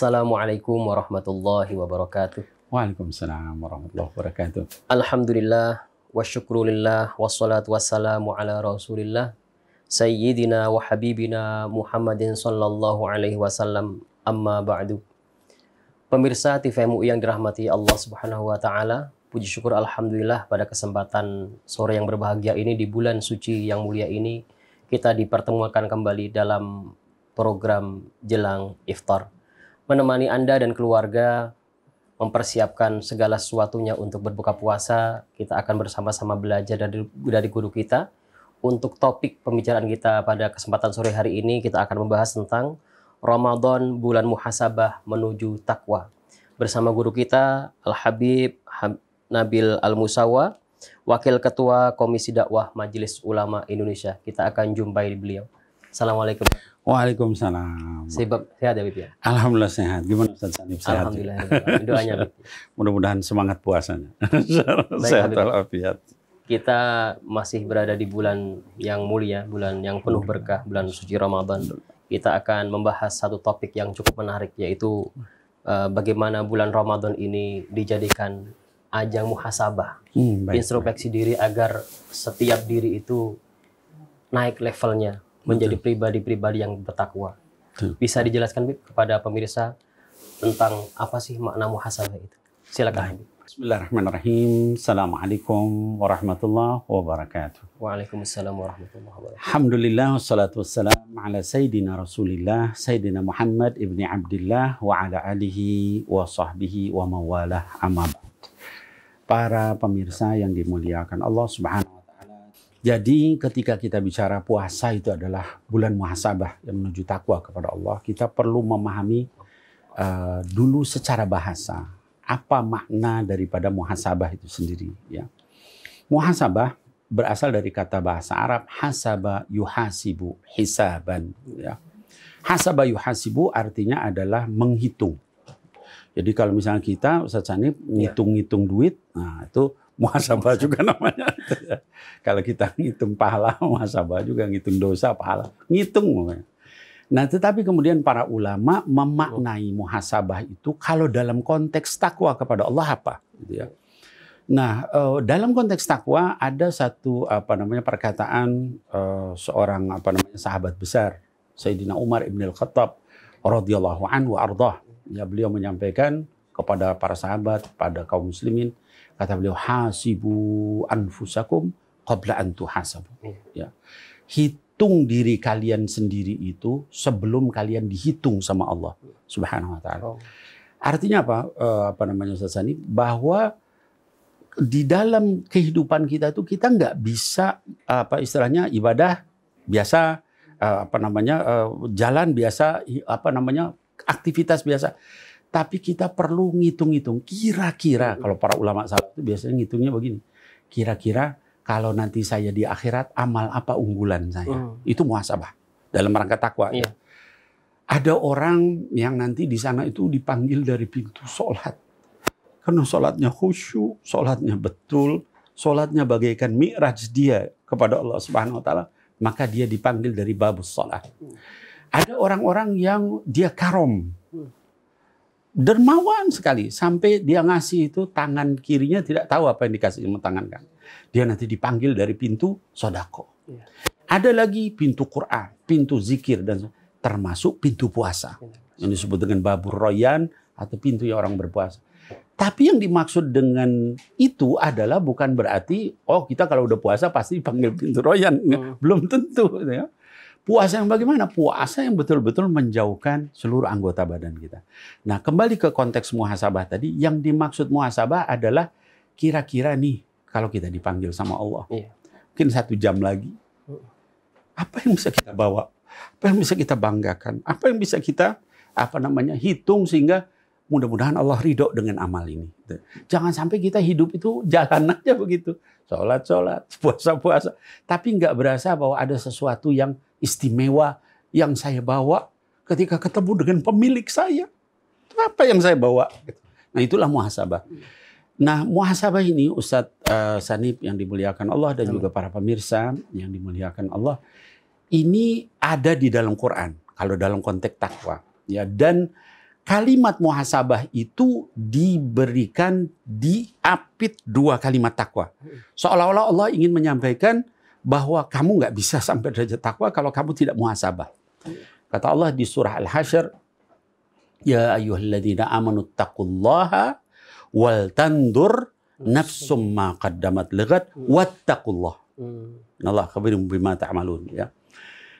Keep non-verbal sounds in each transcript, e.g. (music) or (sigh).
Assalamualaikum warahmatullahi wabarakatuh. Waalaikumsalam warahmatullahi wabarakatuh. Alhamdulillah wa syukrulillah wassalatu wassalamu ala rasulillah sayyidina wa habibina Muhammadin sallallahu alaihi wasallam amma ba'du. Pemirsa TVMU yang dirahmati Allah Subhanahu wa taala, puji syukur alhamdulillah pada kesempatan sore yang berbahagia ini di bulan suci yang mulia ini kita dipertemukan kembali dalam program jelang iftar menemani Anda dan keluarga mempersiapkan segala sesuatunya untuk berbuka puasa. Kita akan bersama-sama belajar dari dari guru kita. Untuk topik pembicaraan kita pada kesempatan sore hari ini kita akan membahas tentang Ramadan bulan muhasabah menuju takwa. Bersama guru kita Al Habib Nabil Al Musawa, Wakil Ketua Komisi Dakwah Majelis Ulama Indonesia. Kita akan jumpai beliau. Assalamualaikum. Waalaikumsalam. Sebab sehat ya, ya? Alhamdulillah sehat. Gimana Ustaz Sanif sehat? Ya? Alhamdulillah. Ya? Doanya, (laughs) Mudah-mudahan semangat puasanya. (laughs) Baik, sehat walafiat. Kita masih berada di bulan yang mulia, bulan yang penuh berkah, bulan suci Ramadan. Kita akan membahas satu topik yang cukup menarik yaitu uh, bagaimana bulan Ramadan ini dijadikan ajang muhasabah, hmm, introspeksi diri agar setiap diri itu naik levelnya, menjadi pribadi-pribadi yang bertakwa. Betul. Bisa dijelaskan Bip, kepada pemirsa tentang apa sih makna muhasabah itu? Silakan. Nah. Bismillahirrahmanirrahim. Assalamualaikum warahmatullahi wabarakatuh. Waalaikumsalam warahmatullahi wabarakatuh. Alhamdulillah wassalatu wassalamu ala sayyidina Rasulillah, sayyidina Muhammad ibni Abdullah wa ala alihi wa sahbihi wa mawalah amma Para pemirsa yang dimuliakan Allah Subhanahu wa jadi ketika kita bicara puasa itu adalah bulan muhasabah yang menuju takwa kepada Allah, kita perlu memahami uh, dulu secara bahasa apa makna daripada muhasabah itu sendiri ya. Muhasabah berasal dari kata bahasa Arab hasaba yuhasibu hisaban ya. Hasaba yuhasibu artinya adalah menghitung. Jadi kalau misalnya kita Ustaz Sanib ya. ngitung-ngitung duit, nah itu muhasabah juga namanya. (laughs) Kalau kita ngitung pahala, muhasabah juga ngitung dosa, pahala, ngitung. Nah, tetapi kemudian para ulama memaknai muhasabah itu kalau dalam konteks takwa kepada Allah apa, gitu ya. Nah, eh, dalam konteks takwa ada satu apa namanya perkataan eh, seorang apa namanya sahabat besar Sayyidina Umar Ibn Al-Khattab radhiyallahu anhu ardah. Ya, beliau menyampaikan kepada para sahabat, kepada kaum muslimin. Kata beliau, hasibu anfusakum qabla an tuhasabu. Iya. Ya. Hitung diri kalian sendiri itu sebelum kalian dihitung sama Allah Subhanahu wa taala. Oh. Artinya apa? Eh, apa namanya Ustaz Sani? Bahwa di dalam kehidupan kita itu kita nggak bisa apa istilahnya ibadah biasa eh, apa namanya eh, jalan biasa apa namanya aktivitas biasa tapi kita perlu ngitung-ngitung kira-kira hmm. kalau para ulama salaf itu biasanya ngitungnya begini. Kira-kira kalau nanti saya di akhirat amal apa unggulan saya? Hmm. Itu muhasabah dalam rangka takwa. Ya. Iya. Ada orang yang nanti di sana itu dipanggil dari pintu sholat. Karena sholatnya khusyuk, sholatnya betul, sholatnya bagaikan mi'raj dia kepada Allah Subhanahu Wa Taala. Maka dia dipanggil dari babus sholat. Hmm. Ada orang-orang yang dia karom, dermawan sekali sampai dia ngasih itu tangan kirinya tidak tahu apa yang dikasih sama tangan kan. Dia nanti dipanggil dari pintu sodako. Iya. Ada lagi pintu Quran, pintu zikir dan termasuk pintu puasa yang disebut dengan babur royan atau pintu yang orang berpuasa. Tapi yang dimaksud dengan itu adalah bukan berarti oh kita kalau udah puasa pasti dipanggil pintu royan, hmm. belum tentu. Ya. Puasa yang bagaimana? Puasa yang betul-betul menjauhkan seluruh anggota badan kita. Nah, kembali ke konteks muhasabah tadi, yang dimaksud muhasabah adalah kira-kira nih kalau kita dipanggil sama Allah, iya. mungkin satu jam lagi, apa yang bisa kita bawa? Apa yang bisa kita banggakan? Apa yang bisa kita apa namanya hitung sehingga mudah-mudahan Allah ridho dengan amal ini. Gitu. Jangan sampai kita hidup itu jalan aja begitu. Sholat, sholat, (laughs) puasa, puasa. Tapi nggak berasa bahwa ada sesuatu yang istimewa yang saya bawa ketika ketemu dengan pemilik saya. Apa yang saya bawa? Gitu. Nah itulah muhasabah. Nah muhasabah ini Ustadz uh, Sanib yang dimuliakan Allah dan juga para pemirsa yang dimuliakan Allah. Ini ada di dalam Quran. Kalau dalam konteks takwa. ya Dan kalimat muhasabah itu diberikan diapit dua kalimat takwa. Seolah-olah Allah ingin menyampaikan bahwa kamu nggak bisa (laughs) sampai derajat takwa kalau kamu tidak muhasabah. Kata Allah di surah Al-Hasyr, Ya ayyuhalladzina amanu taqullaha wal tandur nafsumma ma qaddamat ligat wattaqullah. Hmm. Allah khabirin bima ta'malun ya.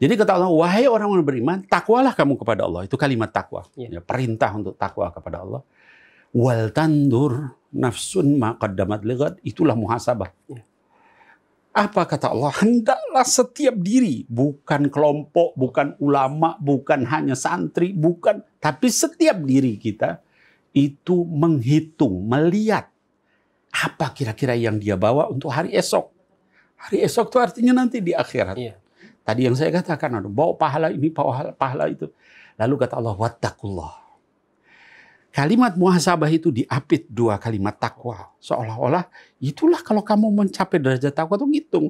Jadi kata Allah, wahai orang-orang beriman, takwalah kamu kepada Allah. Itu kalimat takwa. Iya. Ya. Perintah untuk takwa kepada Allah. Wal tandur nafsun maqaddamat ligat. Itulah muhasabah. Ya. Apa kata Allah? Hendaklah setiap diri, bukan kelompok, bukan ulama, bukan hanya santri, bukan. Tapi setiap diri kita itu menghitung, melihat apa kira-kira yang dia bawa untuk hari esok. Hari esok itu artinya nanti di akhirat. Ya. Tadi yang saya katakan, aduh, bawa pahala ini, bawa pahala itu. Lalu kata Allah, wattakullah. Kalimat muhasabah itu diapit dua kalimat takwa. Seolah-olah itulah kalau kamu mencapai derajat takwa itu ngitung.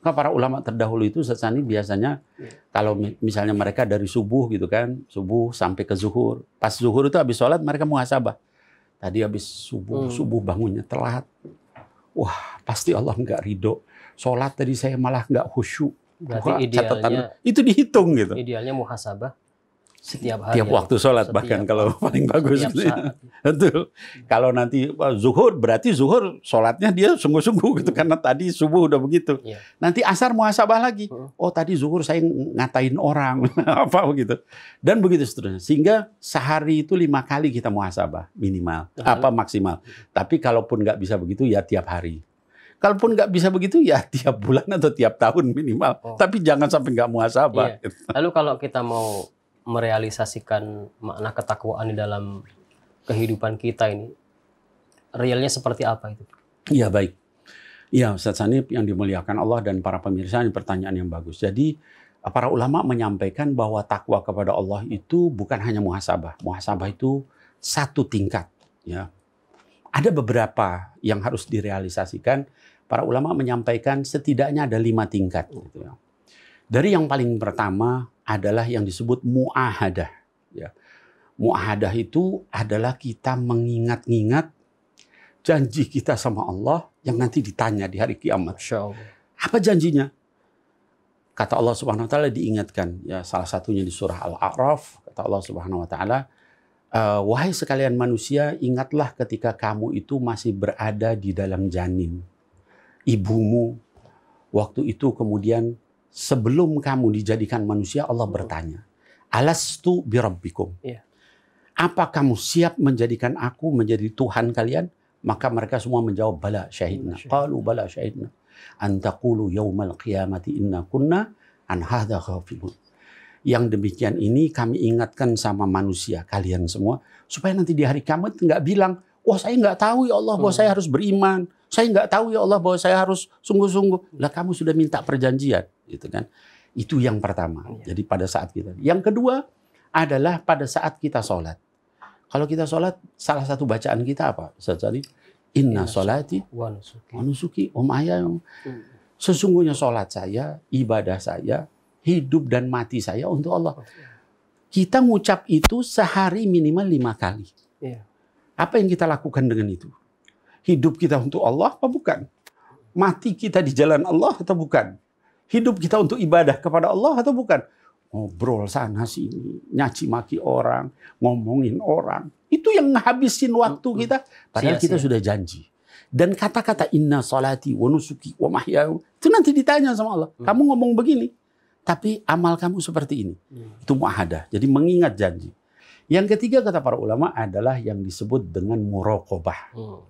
Nah para ulama terdahulu itu sesani biasanya iya. kalau misalnya mereka dari subuh gitu kan, subuh sampai ke zuhur. Pas zuhur itu habis sholat mereka muhasabah. Tadi habis subuh, hmm. subuh bangunnya telat. Wah pasti Allah nggak ridho. Sholat tadi saya malah nggak khusyuk Berarti buka idealnya, catatan itu dihitung gitu. Idealnya muhasabah setiap hari. Tiap ya, waktu sholat setiap, bahkan kalau paling bagus. Itu. (laughs) Kalau nanti zuhur berarti zuhur sholatnya dia sungguh-sungguh gitu hmm. karena tadi subuh udah begitu. Ya. Nanti asar muhasabah lagi. Hmm. Oh tadi zuhur saya ngatain orang (laughs) apa begitu. Dan begitu seterusnya. Sehingga sehari itu lima kali kita muhasabah minimal hmm. apa maksimal. Tapi kalaupun nggak bisa begitu ya tiap hari. Kalaupun nggak bisa begitu ya (laughs) tiap bulan atau tiap tahun minimal. Oh. Tapi jangan sampai nggak muhasabah. Iya. Lalu kalau kita mau merealisasikan makna ketakwaan di dalam kehidupan kita ini, realnya seperti apa itu? Iya baik. Iya Ustaz Sanib yang dimuliakan Allah dan para pemirsa ini pertanyaan yang bagus. Jadi eh, para ulama menyampaikan bahwa takwa kepada Allah itu bukan hanya muhasabah. Muhasabah itu satu tingkat ya ada beberapa yang harus direalisasikan. Para ulama menyampaikan setidaknya ada lima tingkat. Oh. Gitu ya. Dari yang paling pertama adalah yang disebut mu'ahadah. Ya. Mu'ahadah itu adalah kita mengingat-ingat janji kita sama Allah yang nanti ditanya di hari kiamat. Apa janjinya? Kata Allah Subhanahu wa taala diingatkan ya salah satunya di surah Al-A'raf kata Allah Subhanahu wa taala Uh, wahai sekalian manusia, ingatlah ketika kamu itu masih berada di dalam janin ibumu. Waktu itu kemudian sebelum kamu dijadikan manusia, Allah bertanya, Alastu birabbikum. Iya. Apa kamu siap menjadikan aku menjadi Tuhan kalian? Maka mereka semua menjawab, bala syahidna. Qalu bala syahidna. Antakulu yaumal qiyamati inna kunna an hadha ghafilun. Yang demikian ini kami ingatkan sama manusia kalian semua supaya nanti di hari kiamat nggak bilang, wah saya nggak tahu ya Allah bahwa saya hmm. harus beriman, saya nggak tahu ya Allah bahwa saya harus sungguh-sungguh. Lah kamu sudah minta perjanjian, gitu kan? Itu yang pertama. Iya. Jadi pada saat kita. Yang kedua adalah pada saat kita sholat. Kalau kita sholat, salah satu bacaan kita apa? Ustaz Inna sholati wa nusuki. Om ayah. Hmm. Sesungguhnya sholat saya, ibadah saya, hidup dan mati saya untuk Allah. Kita ngucap itu sehari minimal lima kali. Iya. Apa yang kita lakukan dengan itu? Hidup kita untuk Allah apa bukan? Mati kita di jalan Allah atau bukan? Hidup kita untuk ibadah kepada Allah atau bukan? Ngobrol sana sini, nyaci maki orang, ngomongin orang. Itu yang ngabisin waktu kita. Padahal kita sudah janji dan kata-kata inna salati wa nusuki wa mahyaya itu nanti ditanya sama Allah. Mm. Kamu ngomong begini, tapi amal kamu seperti ini. Hmm. Itu muahadah. Jadi mengingat janji. Yang ketiga kata para ulama adalah yang disebut dengan murokobah. Hmm.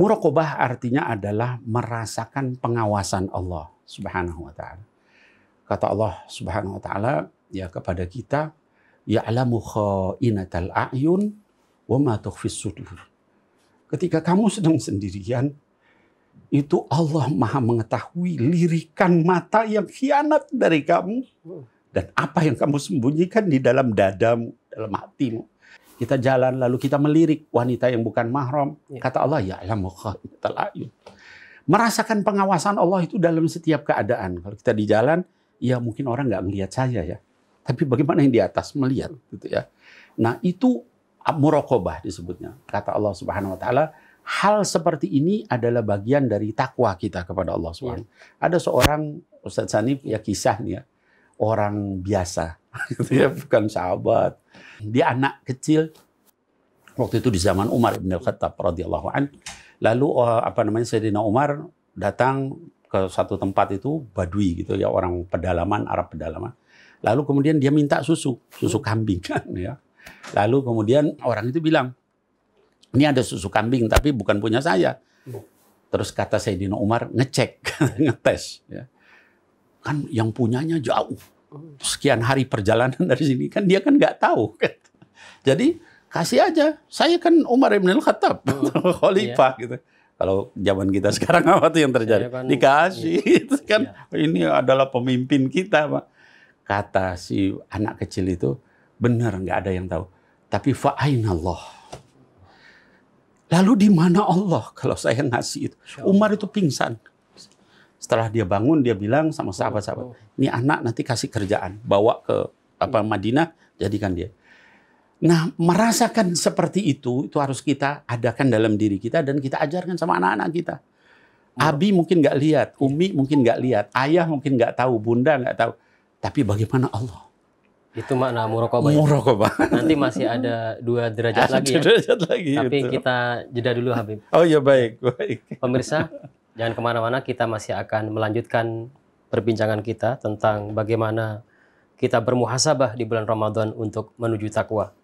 Murokobah artinya adalah merasakan pengawasan Allah subhanahu wa ta'ala. Kata Allah subhanahu wa ta'ala ya kepada kita, Ya'lamu kha'inatal a'yun wa ma sudur. Ketika kamu sedang sendirian, itu Allah maha mengetahui lirikan mata yang hianat dari kamu. Dan apa yang kamu sembunyikan di dalam dadamu, dalam hatimu. Kita jalan lalu kita melirik wanita yang bukan mahram. Ya. Kata Allah, ya Allah alamu ayun. Merasakan pengawasan Allah itu dalam setiap keadaan. Kalau kita di jalan, ya mungkin orang nggak melihat saya ya. Tapi bagaimana yang di atas melihat gitu ya. Nah itu murokobah disebutnya. Kata Allah subhanahu wa ta'ala, hal seperti ini adalah bagian dari takwa kita kepada Allah iya. SWT. Yeah. Ada seorang Ustadz Sani ya kisah nih ya, orang biasa, (laughs) gitu ya, bukan sahabat. Dia anak kecil waktu itu di zaman Umar bin Khattab radhiyallahu an. Lalu eh, apa namanya Sayyidina Umar datang ke satu tempat itu Badui gitu ya orang pedalaman Arab pedalaman. Lalu kemudian dia minta susu, susu kambing kan (laughs) ya. Lalu kemudian orang itu bilang, ini ada susu kambing tapi bukan punya saya. Iya. Terus kata Sayyidina Umar, ngecek, (laughs) ngetes. Ya. Kan yang punyanya jauh. Sekian hari perjalanan dari sini. Kan dia kan nggak tahu. (laughs) Kan. Jadi kasih aja. Saya kan Umar Ibn Al-Khattab, oh, (laughs) khalifah iya. gitu. Kalau zaman kita sekarang apa tuh yang terjadi? Iya, kan, Dikasih. Iya. Itu kan ini adalah pemimpin kita. Pak. Kata si anak kecil itu, benar nggak ada yang tahu. Tapi fa'ainallah Lalu di mana Allah (laughs) kalau saya ngasih itu? Umar itu pingsan. Setelah dia bangun, dia bilang sama sahabat-sahabat, ini anak nanti kasih kerjaan, bawa ke apa Madinah, jadikan dia. Nah, merasakan seperti itu, itu harus kita adakan dalam diri kita dan kita ajarkan sama anak-anak kita. Abi mungkin nggak lihat, iya. Umi mungkin nggak lihat, Ayah mungkin nggak tahu, Bunda nggak tahu. Tapi bagaimana Allah? Itu makna murokoba. Murokobah. Nanti masih ada dua derajat lagi ya. derajat lagi. Tapi itu. kita jeda dulu Habib. Oh ya baik, baik. Pemirsa, jangan kemana-mana. Kita masih akan melanjutkan perbincangan kita tentang bagaimana kita bermuhasabah di bulan Ramadan untuk menuju takwa.